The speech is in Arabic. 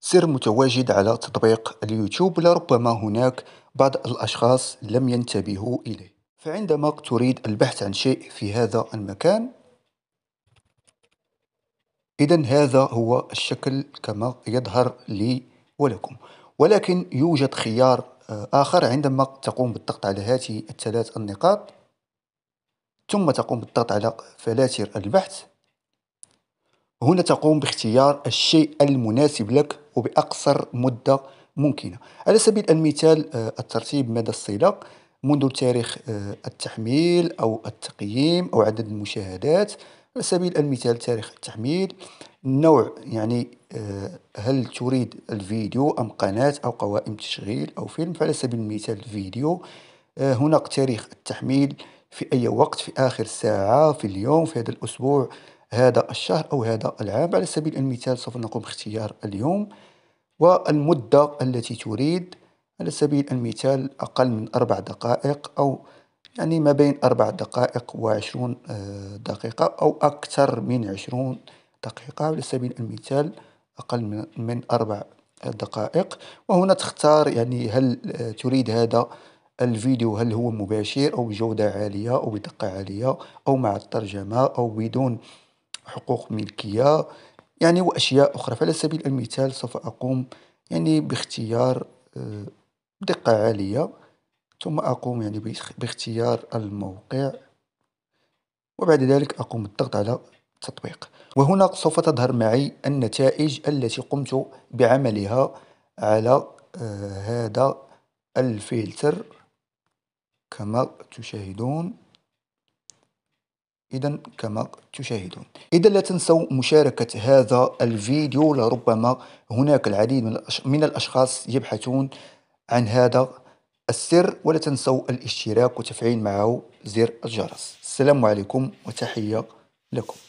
سر متواجد على تطبيق اليوتيوب لربما هناك بعض الأشخاص لم ينتبهوا إليه فعندما تريد البحث عن شيء في هذا المكان إذا هذا هو الشكل كما يظهر لي ولكم ولكن يوجد خيار آه، آخر عندما تقوم بالضغط على هذه الثلاث النقاط ثم تقوم بالضغط على فلاتر البحث هنا تقوم باختيار الشيء المناسب لك وبأقصر مدة ممكنة على سبيل المثال آه، الترتيب مدى الصلة منذ تاريخ آه، التحميل أو التقييم أو عدد المشاهدات على سبيل المثال تاريخ التحميل النوع يعني آه، هل تريد الفيديو أم قناة أو قوائم تشغيل أو فيلم فعلى سبيل المثال الفيديو هناك تاريخ التحميل في أي وقت في آخر ساعة في اليوم في هذا الأسبوع هذا الشهر أو هذا العام على سبيل المثال سوف نقوم باختيار اليوم والمدة التي تريد على سبيل المثال أقل من أربع دقائق أو يعني ما بين أربع دقائق وعشرون آه، دقيقة أو أكثر من عشرون دقيقة على سبيل المثال أقل من أربع دقائق وهنا تختار يعني هل آه، تريد هذا الفيديو هل هو مباشر أو جودة عالية أو بدقة عالية أو مع الترجمة أو بدون حقوق ملكية يعني وأشياء أخرى فعلى سبيل المثال سوف أقوم يعني باختيار آه، دقة عالية ثم أقوم يعني باختيار الموقع وبعد ذلك أقوم بالضغط على التطبيق وهنا سوف تظهر معي النتائج التي قمت بعملها على آه، هذا الفلتر كما تشاهدون إذا كما تشاهدون إذا لا تنسوا مشاركة هذا الفيديو لربما هناك العديد من الأشخاص يبحثون عن هذا السر ولا تنسوا الاشتراك وتفعيل معه زر الجرس السلام عليكم وتحية لكم